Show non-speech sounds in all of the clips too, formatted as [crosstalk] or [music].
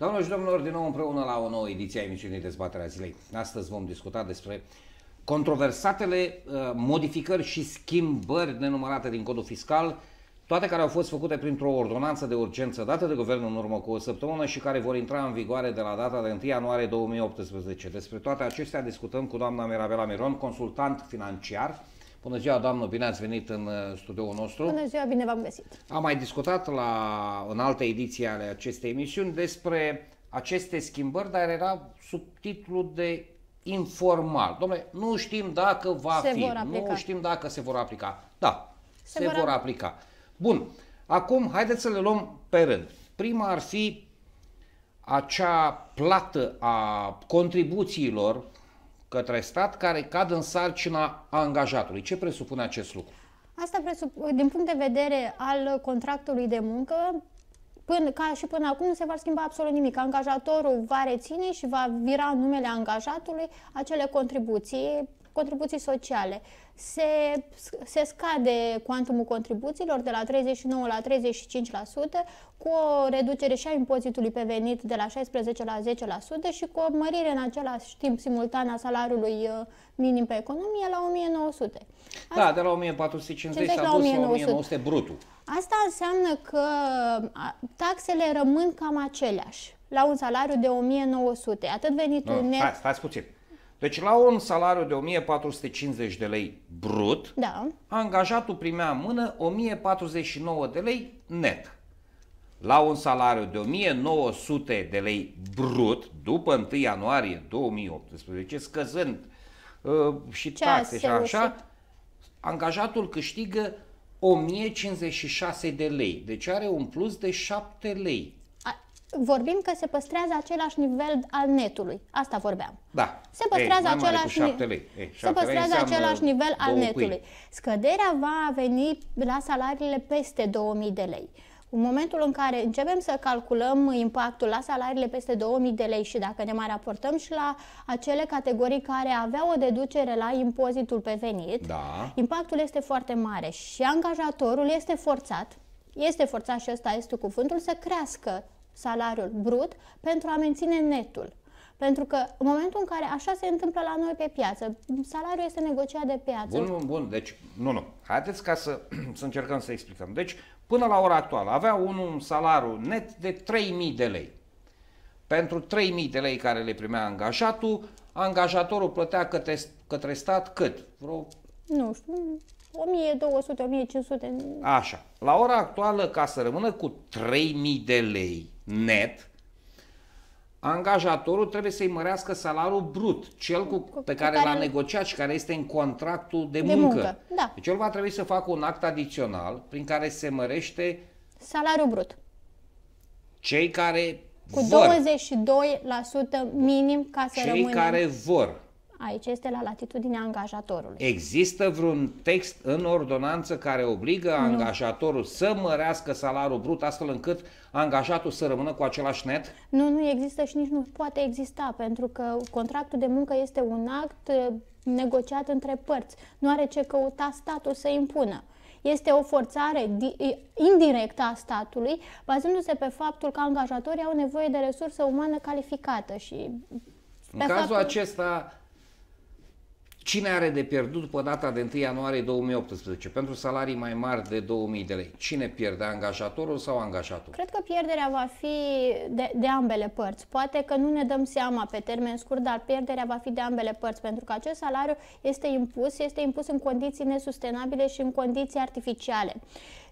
Doamnelor și domnilor, din nou împreună la o nouă ediție a emisiunii Dezbaterea Zilei. Astăzi vom discuta despre controversatele uh, modificări și schimbări nenumărate din codul fiscal, toate care au fost făcute printr-o ordonanță de urgență dată de guvern în urmă cu o săptămână și care vor intra în vigoare de la data de 1 ianuarie 2018. Despre toate acestea discutăm cu doamna Mirabela Miron, consultant financiar, Bună ziua, doamnă, bine ați venit în uh, studioul nostru. Bună ziua, bine v-am găsit. Am mai discutat la, în alte ediții ale acestei emisiuni despre aceste schimbări, dar era sub titlul de informal. Domnule, nu știm dacă va se fi, nu știm dacă se vor aplica. Da, se, se vor, vor aplica. Bun, acum haideți să le luăm pe rând. Prima ar fi acea plată a contribuțiilor către stat care cad în sarcina angajatului. Ce presupune acest lucru? Asta presup- din punct de vedere al contractului de muncă, până, ca și până acum nu se va schimba absolut nimic. Angajatorul va reține și va vira în numele angajatului acele contribuții contribuții sociale. Se, se scade cuantumul contribuțiilor de la 39 la 35% cu o reducere și a impozitului pe venit de la 16 la 10% și cu o mărire în același timp simultan a salariului uh, minim pe economie la 1900. Asta... Da, de la 1450 s-a dus la 1900, brutul. Asta înseamnă că taxele rămân cam aceleași la un salariu de 1900, atât venitul no, net... Stați, stați puțin. Deci la un salariu de 1450 de lei brut, da. angajatul primea în mână 1049 de lei net. La un salariu de 1900 de lei brut, după 1 ianuarie 2018, scăzând uh, și taxe și așa, angajatul câștigă 1056 de lei, deci are un plus de 7 lei vorbim că se păstrează același nivel al netului. Asta vorbeam. Da. Se păstrează Ei, același, lei. Ei, se păstrează același nivel al netului. Cui. Scăderea va veni la salariile peste 2000 de lei. În momentul în care începem să calculăm impactul la salariile peste 2000 de lei și dacă ne mai raportăm și la acele categorii care aveau o deducere la impozitul pe venit, da. impactul este foarte mare și angajatorul este forțat, este forțat și ăsta este cuvântul, să crească salariul brut pentru a menține netul. Pentru că în momentul în care așa se întâmplă la noi pe piață, salariul este negociat de piață. Bun, bun, bun. Deci, nu, nu. Haideți ca să, [clears throat] să încercăm să explicăm. Deci, până la ora actuală, avea unul un salariu net de 3.000 de lei. Pentru 3.000 de lei care le primea angajatul, angajatorul plătea către, către stat cât? Vreo... Nu știu, 1200, 1500. Așa. La ora actuală, ca să rămână cu 3000 de lei, net, angajatorul trebuie să-i mărească salariul brut, cel cu, cu pe care, care l-a negociat și care este în contractul de, de muncă. muncă. Da. Deci el va trebui să facă un act adițional prin care se mărește salariul brut. Cei care cu vor. 22% minim ca să Cei Cei care vor Aici este la latitudinea angajatorului. Există vreun text în ordonanță care obligă nu. angajatorul să mărească salariul brut astfel încât angajatul să rămână cu același net? Nu, nu există și nici nu poate exista, pentru că contractul de muncă este un act eh, negociat între părți. Nu are ce căuta statul să impună este o forțare indirectă a statului, bazându-se pe faptul că angajatorii au nevoie de resursă umană calificată și în cazul faptul... acesta Cine are de pierdut după data de 1 ianuarie 2018 pentru salarii mai mari de 2000 de lei? Cine pierde, angajatorul sau angajatul? Cred că pierderea va fi de, de ambele părți. Poate că nu ne dăm seama pe termen scurt, dar pierderea va fi de ambele părți, pentru că acest salariu este impus, este impus în condiții nesustenabile și în condiții artificiale.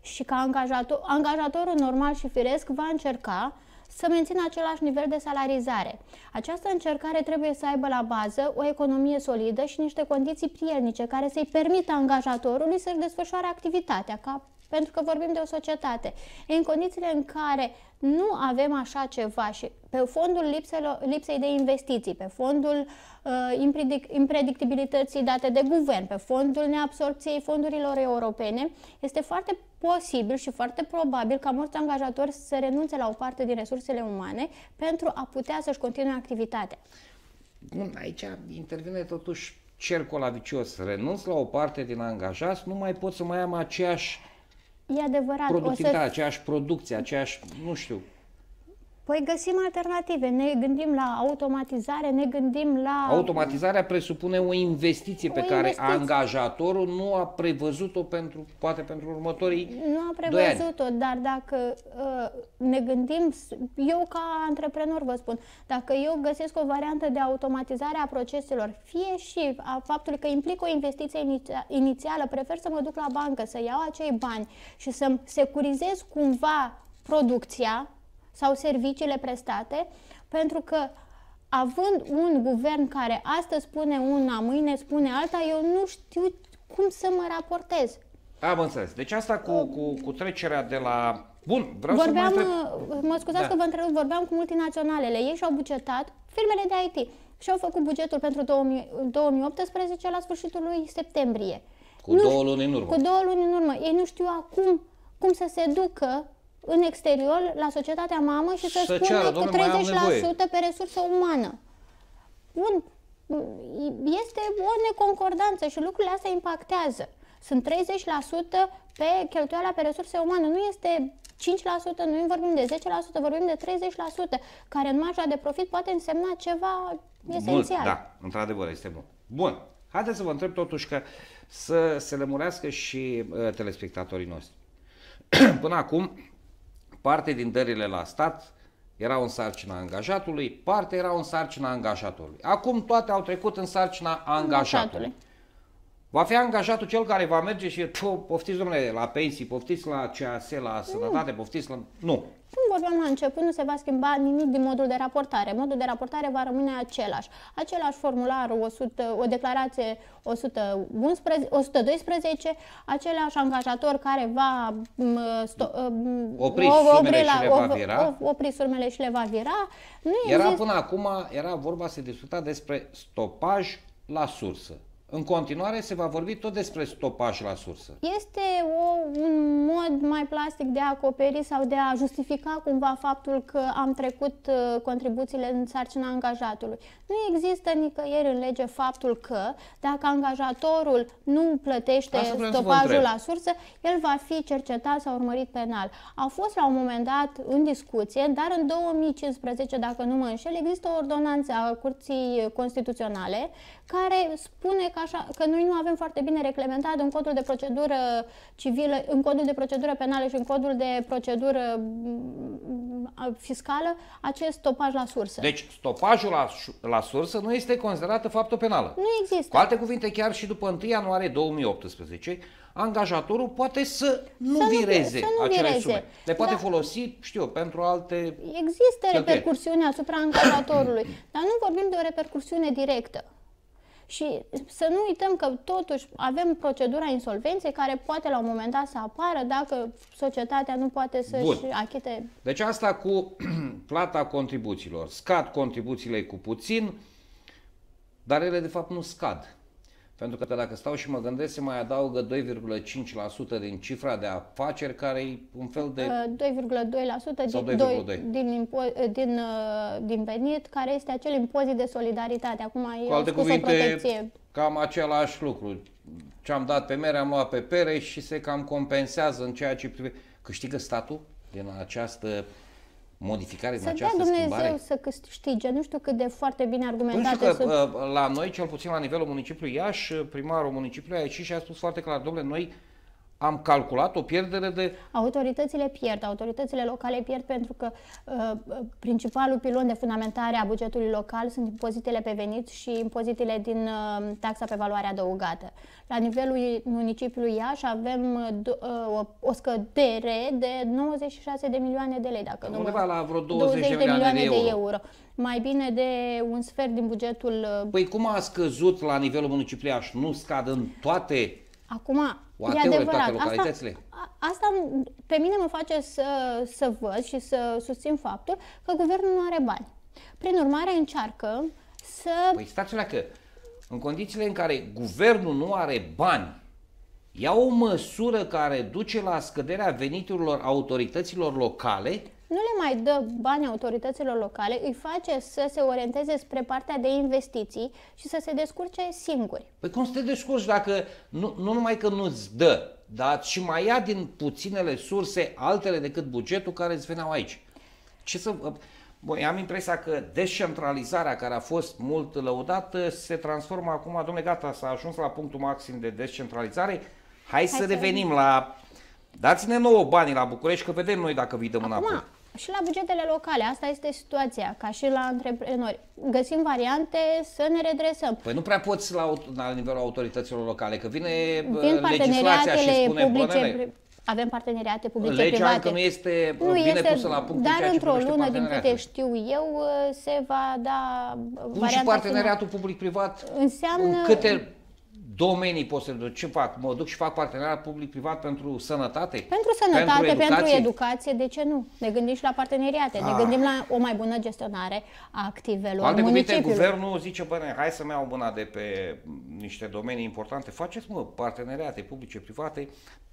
Și ca angajator, angajatorul normal și firesc va încerca să mențină același nivel de salarizare. Această încercare trebuie să aibă la bază o economie solidă și niște condiții prielnice care să-i permită angajatorului să-și desfășoare activitatea ca pentru că vorbim de o societate. În condițiile în care nu avem așa ceva și pe fondul lipselor, lipsei de investiții, pe fondul uh, impredictibilității date de guvern, pe fondul neabsorpției fondurilor europene, este foarte posibil și foarte probabil ca mulți angajatori să renunțe la o parte din resursele umane pentru a putea să-și continue activitatea. Bun, aici intervine totuși cercul vicios. Renunț la o parte din angajați, nu mai pot să mai am aceeași E adevărat. Productivitatea, o să... Da, aceeași producție, aceeași, nu știu. Păi găsim alternative, ne gândim la automatizare, ne gândim la... Automatizarea presupune o investiție o pe investiție. care angajatorul nu a prevăzut-o pentru, poate pentru următorii Nu a prevăzut-o, dar dacă uh, ne gândim, eu ca antreprenor vă spun, dacă eu găsesc o variantă de automatizare a proceselor, fie și a faptului că implic o investiție inițială, prefer să mă duc la bancă, să iau acei bani și să-mi securizez cumva producția, sau serviciile prestate, pentru că având un guvern care astăzi spune una, mâine spune alta, eu nu știu cum să mă raportez. Am înțeles. Deci asta cu, uh, cu, cu trecerea de la... Bun, vreau vorbeam, să mă, uh, mă scuzați da. că vă întreb, vorbeam cu multinaționalele. Ei și-au bugetat firmele de IT și-au făcut bugetul pentru 2000, 2018 la sfârșitul lui septembrie. Cu nu, două luni în urmă. Cu două luni în urmă. Ei nu știu acum cum să se ducă în exterior, la societatea mamă și să, să spună ceară, că 30% pe resursă umană. Bun, este o neconcordanță și lucrurile astea impactează. Sunt 30% pe cheltuiala pe resurse umane. Nu este 5%, nu vorbim de 10%, vorbim de 30%, care în marja de profit poate însemna ceva esențial. Bun, da, într-adevăr, este bun. Bun, haideți să vă întreb totuși că să se lămurească și uh, telespectatorii noștri. [clears throat] Până acum, Parte din dările la stat era în sarcina angajatului, parte era în sarcina angajatului. Acum toate au trecut în sarcina angajatului. Va fi angajatul cel care va merge și poftiți, domnule, la pensii, poftiți la CAS, la sănătate, mm. poftiți la... Nu cum vorbeam la început, nu se va schimba nimic din modul de raportare. Modul de raportare va rămâne același. Același formular, 100, o declarație 111, 112, același angajator care va mm, sto, mm, opri, o, sumele la, va vira. opri sumele și le va vira. Nu era există... până acum, era vorba, se discuta despre stopaj la sursă în continuare se va vorbi tot despre stopaj la sursă. Este o, un mod mai plastic de a acoperi sau de a justifica cumva faptul că am trecut uh, contribuțiile în sarcina angajatului. Nu există nicăieri în lege faptul că dacă angajatorul nu plătește stopajul la sursă, el va fi cercetat sau urmărit penal. A fost la un moment dat în discuție, dar în 2015, dacă nu mă înșel, există o ordonanță a Curții Constituționale care spune că că, așa, că noi nu avem foarte bine reglementat în codul de procedură civilă, în codul de procedură penală și în codul de procedură mm, mm, fiscală acest stopaj la sursă. Deci stopajul la, la sursă nu este considerat faptul penală. Nu există. Cu alte cuvinte, chiar și după 1 ianuarie 2018, angajatorul poate să nu să vireze nu, să nu acele vireze. sume. Le poate da. folosi, știu eu, pentru alte... Există cheltuieli. repercursiune asupra angajatorului, dar nu vorbim de o repercursiune directă. Și să nu uităm că totuși avem procedura insolvenței care poate la un moment dat să apară dacă societatea nu poate să-și achite. Deci asta cu [clears throat] plata contribuțiilor. Scad contribuțiile cu puțin, dar ele de fapt nu scad. Pentru că dacă stau și mă gândesc, se mai adaugă 2,5% din cifra de afaceri care e un fel de... 2,2% uh, din, din, impo, uh, din, uh, din venit, care este acel impozit de solidaritate. Acum Cu alte cuvinte, protecție. cam același lucru. Ce am dat pe mere, am luat pe pere și se cam compensează în ceea ce privește... Câștigă statul din această modificare din să această dea Dumnezeu să câștige. Nu știu cât de foarte bine argumentate nu știu că, sunt. Uh, la noi, cel puțin la nivelul municipiului Iași, uh, primarul municipiului a ieșit și a spus foarte clar, domnule, noi am calculat o pierdere de... Autoritățile pierd, autoritățile locale pierd pentru că uh, principalul pilon de fundamentare a bugetului local sunt impozitele pe venit și impozitele din uh, taxa pe valoare adăugată. La nivelul municipiului Iași avem uh, o, o scădere de 96 de milioane de lei, dacă nu Undeva la vreo 20, 20 de milioane, milioane de, euro. de euro. Mai bine de un sfert din bugetul... Uh, păi cum a scăzut la nivelul municipiului Iași? Nu scad în toate... Acum, Oateu e adevărat. Toate localitățile. Asta, asta pe mine mă face să, să văd și să susțin faptul că guvernul nu are bani. Prin urmare, încearcă să... Păi stați că în condițiile în care guvernul nu are bani, ia o măsură care duce la scăderea veniturilor autorităților locale, nu le mai dă bani autorităților locale, îi face să se orienteze spre partea de investiții și să se descurce singuri. Păi cum să te descurci dacă nu, nu numai că nu-ți dă, dar și mai ia din puținele surse altele decât bugetul care îți veneau aici? Ce să... Bă, am impresia că descentralizarea care a fost mult lăudată se transformă acum, domnule, gata, s-a ajuns la punctul maxim de descentralizare, hai, hai să, să revenim la Dați-ne nouă banii la București, că vedem noi dacă vii de mâna Acum, și la bugetele locale. Asta este situația, ca și la antreprenori. Găsim variante să ne redresăm. Păi nu prea poți la, la nivelul autorităților locale, că vine Vin uh, legislația și spune publice, bănele. Avem parteneriate publice Legea private. Legea nu este uh, nu bine este, pusă la punct Dar într-o lună, din câte știu eu, uh, se va da Cum varianta și parteneriatul public-privat? Înseamnă... Câte domenii pot să duc. Ce fac? Mă duc și fac parteneriat public-privat pentru sănătate? Pentru sănătate, pentru educație? pentru educație, de ce nu? Ne gândim și la parteneriate, ah. ne gândim la o mai bună gestionare a activelor Alte cuvinte, guvernul zice, bă, ne, hai să mi iau mâna de pe niște domenii importante. Faceți, mă, parteneriate publice-private.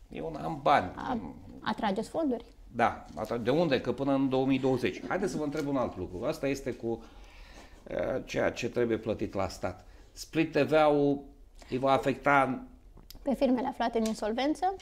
Eu n am bani. A, atrageți fonduri. Da. De unde? Că până în 2020. Haideți să vă întreb un alt lucru. Asta este cu uh, ceea ce trebuie plătit la stat. Split TV ul îi va afecta... Pe firmele aflate în insolvență,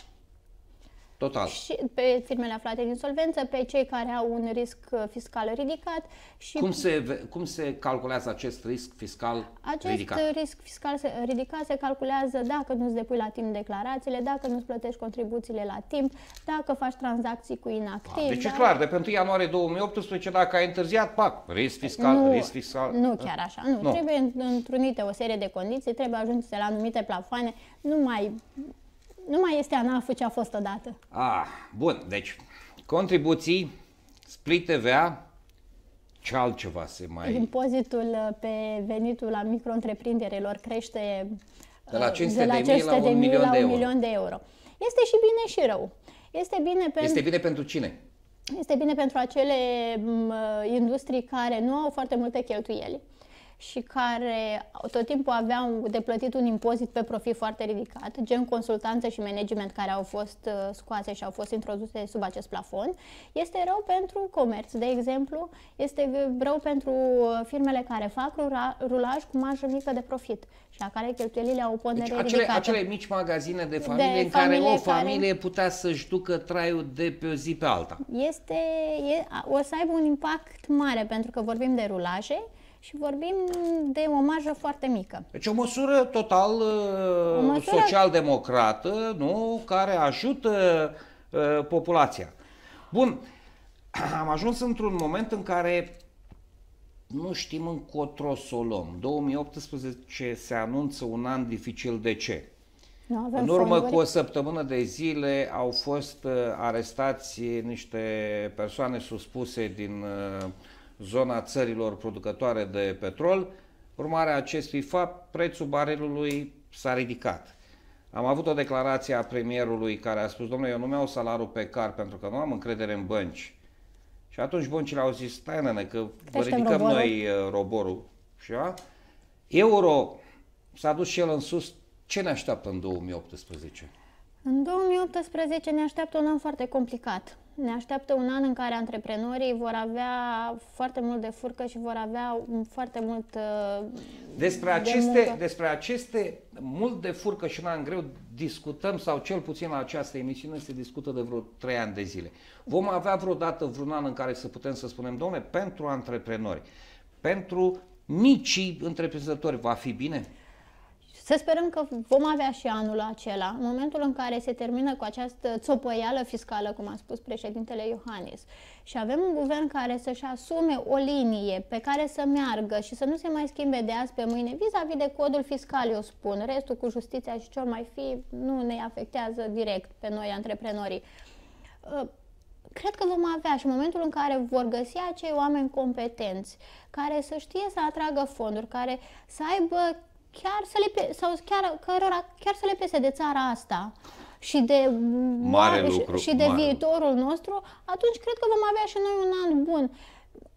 Total. Și pe firmele aflate în insolvență, pe cei care au un risc uh, fiscal ridicat. Și cum, se, cum se calculează acest risc fiscal acest ridicat? Acest risc fiscal ridicat se calculează dacă nu-ți depui la timp declarațiile, dacă nu-ți plătești contribuțiile la timp, dacă faci tranzacții cu inactivi. Deci da? e clar, de pe 1 ianuarie 2018, dacă ai întârziat, pac, risc fiscal, nu, risc fiscal. Nu chiar așa, nu. nu. Trebuie întrunite o serie de condiții, trebuie ajunse la anumite plafoane, nu mai nu mai este ANAF ce a fost odată. Ah, bun, deci contribuții, split TVA, ce altceva se mai... Impozitul uh, pe venitul la micro-întreprinderilor crește de la 500 uh, de, la 500 de, mii, la, un, de mii, milion, la un de euro. milion de euro. Este și bine și rău. Este bine pen... Este bine pentru cine? Este bine pentru acele mm, uh, industrii care nu au foarte multe cheltuieli și care tot timpul aveau de plătit un impozit pe profit foarte ridicat, gen consultanță și management care au fost uh, scoase și au fost introduse sub acest plafon, este rău pentru comerț, de exemplu, este rău pentru uh, firmele care fac rulaj cu marjă mică de profit și la care cheltuielile au o deci pondere deci, acele, ridicată. acele mici magazine de familie de în care o familie care... putea să-și ducă traiul de pe o zi pe alta. Este, e, o să aibă un impact mare pentru că vorbim de rulaje, și vorbim de o marjă foarte mică. Deci o măsură total uh, măsură... social-democrată, nu? Care ajută uh, populația. Bun, [clears throat] am ajuns într-un moment în care nu știm încotro să o luăm. 2018 se anunță un an dificil. De ce? Nu în urmă fonduri. cu o săptămână de zile au fost uh, arestați niște persoane suspuse din uh, zona țărilor producătoare de petrol. Urmarea acestui fapt, prețul barelului s-a ridicat. Am avut o declarație a premierului care a spus, domnule, eu nu mi-au salarul pe car pentru că nu am încredere în bănci. Și atunci băncile au zis, stai nene, că vă ridicăm roborul. noi uh, roborul. Și a? Euro s-a dus și el în sus. Ce ne așteaptă în 2018? În 2018 2018 ne așteaptă un an foarte complicat. Ne așteaptă un an în care antreprenorii vor avea foarte mult de furcă și vor avea foarte mult despre de aceste, muncă. Despre aceste mult de furcă și un an greu discutăm, sau cel puțin la această emisiune se discută de vreo trei ani de zile. Vom avea vreodată vreun an în care să putem să spunem, domne, pentru antreprenori, pentru micii întreprinzători va fi bine? Să sperăm că vom avea și anul acela, în momentul în care se termină cu această țopăială fiscală, cum a spus președintele Iohannis. Și avem un guvern care să-și asume o linie pe care să meargă și să nu se mai schimbe de azi pe mâine vis-a-vis de codul fiscal, eu spun. Restul cu justiția și ce mai fi nu ne afectează direct pe noi, antreprenorii uh, cred că vom avea și momentul în care vor găsi acei oameni competenți, care să știe să atragă fonduri, care să aibă chiar să le sau chiar, cărora, chiar să le pese de țara asta și de, mare mare, lucru, și de mare. viitorul nostru, atunci cred că vom avea și noi un an bun.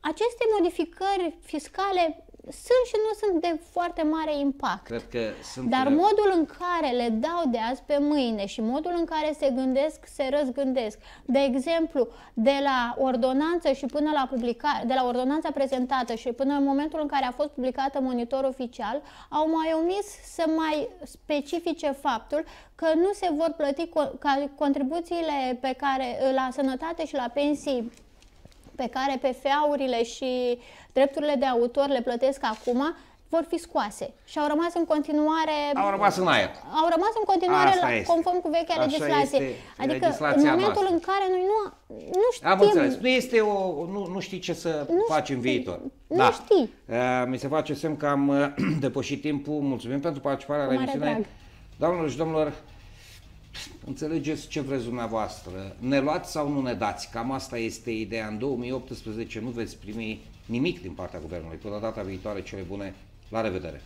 Aceste modificări fiscale sunt și nu sunt de foarte mare impact. Cred că sunt Dar prea... modul în care le dau de azi pe mâine și modul în care se gândesc, se răzgândesc. De exemplu, de la ordonanță și până la publicare, de la ordonanța prezentată și până în momentul în care a fost publicată monitor oficial, au mai omis să mai specifice faptul că nu se vor plăti contribuțiile pe care la sănătate și la pensii pe care PFA-urile și drepturile de autor le plătesc acum, vor fi scoase și au rămas în continuare... Au rămas în aer. Au rămas în continuare la, conform cu vechea Așa legislație. Adică în momentul noastră. în care noi nu, nu știm... Am înțeles. Nu, este o, nu, nu știi ce să nu faci știi. în viitor. Nu da. știi. Uh, mi se face semn că am eh, [clears throat] depășit timpul. Mulțumim pentru participarea la emisiune. Doamnelor și domnilor, Înțelegeți ce vreți dumneavoastră. Ne luați sau nu ne dați? Cam asta este ideea. În 2018 nu veți primi nimic din partea guvernului. Până data viitoare, cele bune. La revedere!